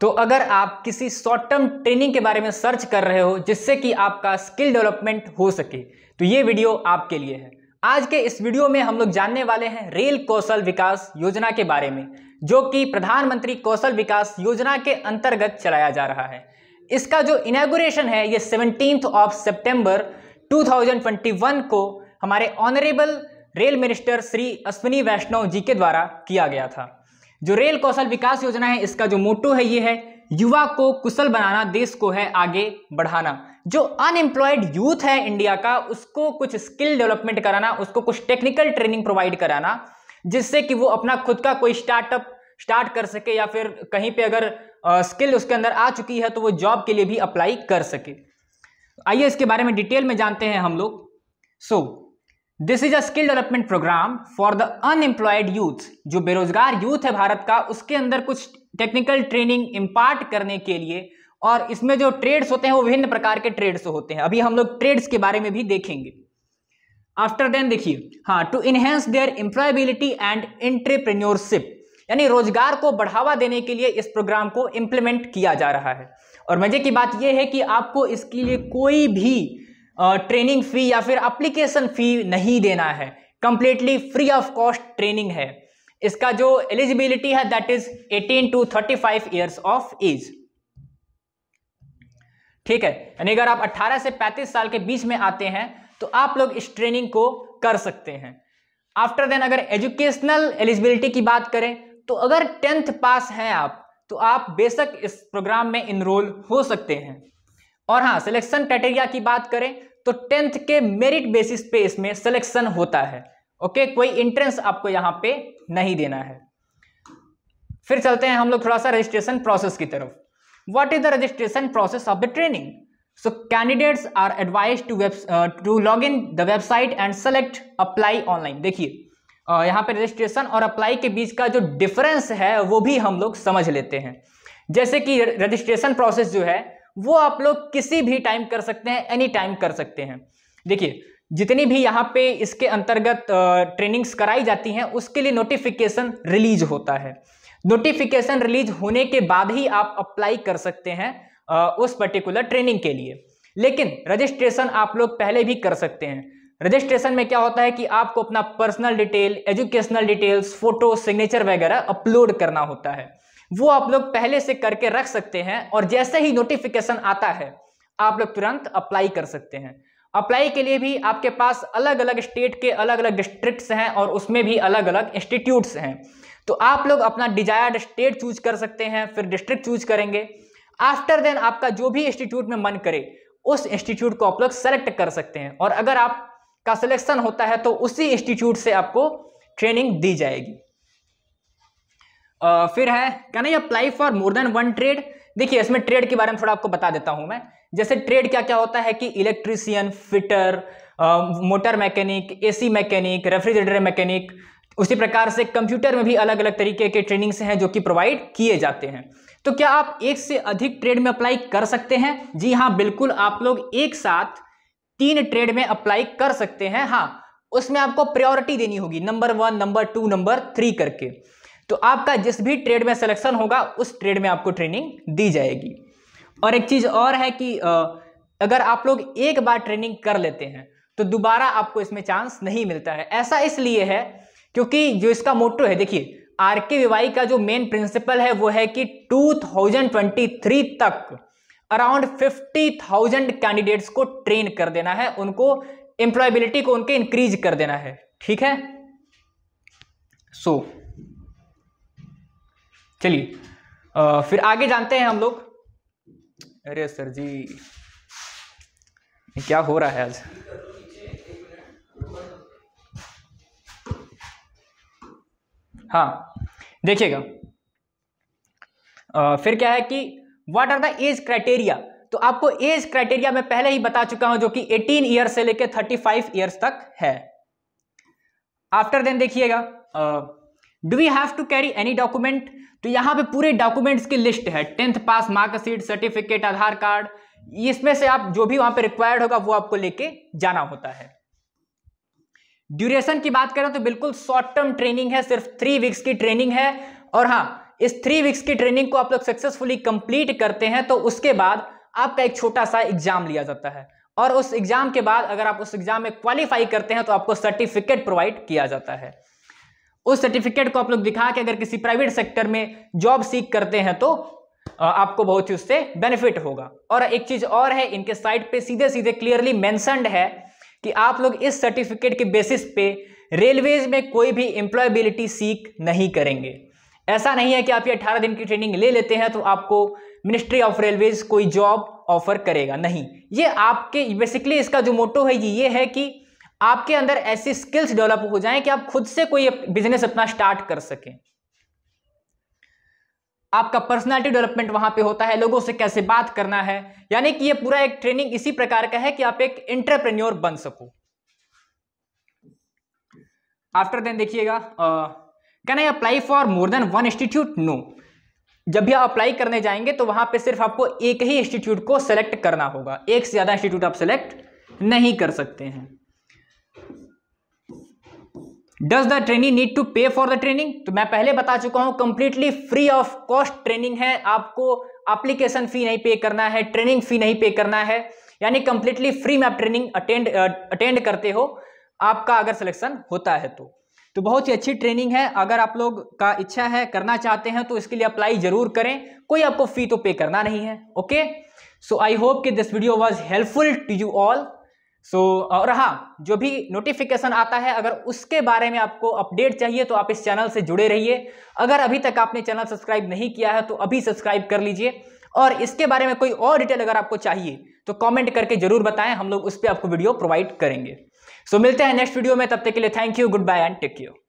तो अगर आप किसी शॉर्ट टर्म ट्रेनिंग के बारे में सर्च कर रहे हो जिससे कि आपका स्किल डेवलपमेंट हो सके तो ये वीडियो आपके लिए है आज के इस वीडियो में हम लोग जानने वाले हैं रेल कौशल विकास योजना के बारे में जो कि प्रधानमंत्री कौशल विकास योजना के अंतर्गत चलाया जा रहा है इसका जो इनागोरेशन है ये सेवनटीन ऑफ सेप्टेम्बर टू को हमारे honourable rail minister Shri Ashwini Vaishnaw ji के द्वारा किया गया था जो रेल कौशल विकास योजना है इसका जो मोटो है ये है युवा को कुशल बनाना देश को है आगे बढ़ाना जो अनएम्प्लॉयड यूथ है इंडिया का उसको कुछ स्किल डेवलपमेंट कराना उसको कुछ टेक्निकल ट्रेनिंग प्रोवाइड कराना जिससे कि वो अपना खुद का कोई स्टार्टअप स्टार्ट कर सके या फिर कहीं पे अगर स्किल उसके अंदर आ चुकी है तो वो जॉब के लिए भी अप्लाई कर सके आइए इसके बारे में डिटेल में जानते हैं हम लोग so so, this is a skill development programme for the unemployed youth जो बेरोजगार यूथ है भारत का उसके अंदर कुछ टेक्निकल ट्रेनिंग इम्पार्ट करने के लिए और इसमें जो ट्रेड्स होते हैं वो विभिन्न प्रकार के ट्रेड्स होते हैं अभी हम लोग ट्रेड्स के बारे में भी देखेंगे आफ्टर देन देखिए हाँ to enhance their employability and entrepreneurship यानी रोजगार को बढ़ावा देने के लिए इस प्रोग्राम को इम्प्लीमेंट किया जा रहा है और मजे की बात यह है कि आपको इसके लिए कोई भी ट्रेनिंग फ़ी या फिर अप्लीकेशन फ़ी नहीं देना है completely free of cost training है इसका जो एलिजिबिलिटी है that is 18 to 35 years of age ठीक है यानी अगर आप 18 से 35 साल के बीच में आते हैं तो आप लोग इस ट्रेनिंग को कर सकते हैं आफ्टर देन अगर एजुकेशनल एलिजिबिलिटी की बात करें तो अगर टेंथ पास हैं आप तो आप बेशक इस प्रोग्राम में इनरोल हो सकते हैं और हाँ सिलेक्शन क्राइटेरिया की बात करें तो टेंथ के मेरिट बेसिस पे इसमें सिलेक्शन होता है ओके कोई इंट्रेंस आपको यहाँ पे नहीं देना है फिर चलते हैं हम लोग थोड़ा सा रजिस्ट्रेशन प्रोसेस की तरफ what is the registration process of the training so candidates are advise to web to log in the website and select apply online देखिए uh, यहाँ पे रजिस्ट्रेशन और अप्लाई के बीच का जो डिफरेंस है वो भी हम लोग समझ लेते हैं जैसे कि रजिस्ट्रेशन प्रोसेस जो है वो आप लोग किसी भी टाइम कर सकते हैं एनी टाइम कर सकते हैं देखिए जितनी भी यहाँ पे इसके अंतर्गत ट्रेनिंग्स कराई जाती हैं उसके लिए नोटिफिकेशन रिलीज होता है नोटिफिकेशन रिलीज होने के बाद ही आप अप्लाई कर सकते हैं उस पर्टिकुलर ट्रेनिंग के लिए लेकिन रजिस्ट्रेशन आप लोग पहले भी कर सकते हैं रजिस्ट्रेशन में क्या होता है कि आपको अपना personal detail educational details photo signature वगैरह अपलोड करना होता है वो आप लोग पहले से करके रख सकते हैं और जैसे ही नोटिफिकेशन आता है आप लोग तुरंत अप्लाई कर सकते हैं अप्लाई के लिए भी आपके पास अलग अलग स्टेट के अलग अलग डिस्ट्रिक्ट्स हैं और उसमें भी अलग अलग इंस्टीट्यूट्स हैं तो आप लोग अपना डिजायर्ड स्टेट चूज कर सकते हैं फिर डिस्ट्रिक्ट चूज करेंगे आफ्टर देन आपका जो भी इंस्टीट्यूट में मन करे उस इंस्टीट्यूट को आप लोग सेलेक्ट कर सकते हैं और अगर आपका सिलेक्शन होता है तो उसी इंस्टीट्यूट से आपको ट्रेनिंग दी जाएगी फिर है can I apply for more than one trade देखिए इसमें ट्रेड के बारे में थोड़ा आपको बता देता हूं मैं जैसे ट्रेड क्या क्या होता है कि electrician fitter motor mechanic AC mechanic refrigerator mechanic उसी प्रकार से कंप्यूटर में भी अलग अलग तरीके के ट्रेनिंग्स हैं जो कि प्रोवाइड किए जाते हैं तो क्या आप एक से अधिक ट्रेड में अप्लाई कर सकते हैं जी हाँ बिल्कुल आप लोग एक साथ तीन ट्रेड में अप्लाई कर सकते हैं हाँ उसमें आपको प्रायोरिटी देनी होगी number one number two number three करके तो आपका जिस भी ट्रेड में सिलेक्शन होगा उस ट्रेड में आपको ट्रेनिंग दी जाएगी और एक चीज़ और है कि अगर आप लोग एक बार ट्रेनिंग कर लेते हैं तो दोबारा आपको इसमें चांस नहीं मिलता है ऐसा इसलिए है क्योंकि जो इसका मोटो है देखिए आर के वाई का जो मेन प्रिंसिपल है वो है कि 2023 तक अराउंड 50,000 कैंडिडेट्स को ट्रेन कर देना है उनको एम्प्लॉयबिलिटी को उनके इंक्रीज कर देना है ठीक है सो so, चलिए फिर आगे जानते हैं हम लोग अरे सर जी क्या हो रहा है आज हाँ देखिएगा फिर क्या है कि what are the age criteria तो आपको एज क्राइटेरिया मैं पहले ही बता चुका हूं जो कि 18 ईयर से लेकर 35 ईयर्स तक है आफ्टर देन देखिएगा do we have to carry any document तो यहाँ पे पूरे डॉक्यूमेंट्स की लिस्ट है tenth pass marksheet certificate Aadhaar card इसमें से आप जो भी वहां पे रिक्वायर्ड होगा वो आपको लेके जाना होता है ड्यूरेशन की बात करें तो बिल्कुल शॉर्ट टर्म ट्रेनिंग है सिर्फ थ्री वीक्स की ट्रेनिंग है और हाँ इस थ्री वीक्स की ट्रेनिंग को आप लोग सक्सेसफुली कंप्लीट करते हैं तो उसके बाद आपका एक छोटा सा एग्जाम लिया जाता है और उस एग्जाम के बाद अगर आप उस एग्जाम में क्वालिफाई करते हैं तो आपको सर्टिफिकेट प्रोवाइड किया जाता है उस सर्टिफिकेट को आप लोग दिखा के अगर किसी प्राइवेट सेक्टर में जॉब सीख करते हैं तो आपको बहुत ही उससे बेनिफिट होगा और एक चीज और है इनके साइट पे सीधे सीधे क्लियरली मेंशनड है कि आप लोग इस सर्टिफिकेट के बेसिस पे रेलवेज में कोई भी एम्प्लॉयबिलिटी सीख नहीं करेंगे ऐसा नहीं है कि आप ये अठारह दिन की ट्रेनिंग ले लेते हैं तो आपको मिनिस्ट्री ऑफ रेलवेज कोई जॉब ऑफर करेगा नहीं ये आपके बेसिकली इसका जो मोटो है ये है कि आपके अंदर ऐसी स्किल्स डेवलप हो जाएं कि आप खुद से कोई बिजनेस अपना स्टार्ट कर सकें आपका पर्सनालिटी डेवलपमेंट वहां पे होता है लोगों से कैसे बात करना है यानी कि ये पूरा एक ट्रेनिंग इसी प्रकार का है कि आप एक इंटरप्रेन्योर बन सको आफ्टर देन देखिएगा can I apply for more than one institute no जब भी आप अप्लाई करने जाएंगे तो वहां पे सिर्फ आपको एक ही इंस्टीट्यूट को सेलेक्ट करना होगा एक से ज्यादा इंस्टीट्यूट आप सेलेक्ट नहीं कर सकते हैं does the training need to pay for the training तो मैं पहले बता चुका हूं completely free of cost training है आपको एप्लीकेशन फी नहीं पे करना है ट्रेनिंग फी नहीं पे करना है यानी कंप्लीटली फ्री में आप ट्रेनिंग अटेंड अटेंड करते हो आपका अगर सिलेक्शन होता है तो तो बहुत ही अच्छी ट्रेनिंग है अगर आप लोग का इच्छा है करना चाहते हैं तो इसके लिए अप्लाई जरूर करें कोई आपको फी तो पे करना नहीं है ओके सो आई होप कि this video was helpful to you all so so, uh, और हाँ जो भी नोटिफिकेशन आता है अगर उसके बारे में आपको अपडेट चाहिए तो आप इस चैनल से जुड़े रहिए अगर अभी तक आपने चैनल सब्सक्राइब नहीं किया है तो अभी सब्सक्राइब कर लीजिए और इसके बारे में कोई और डिटेल अगर आपको चाहिए तो कमेंट करके जरूर बताएं हम लोग उस पर आपको वीडियो प्रोवाइड करेंगे सो so, मिलते हैं नेक्स्ट वीडियो में तब तक के लिए thank you good bye and take you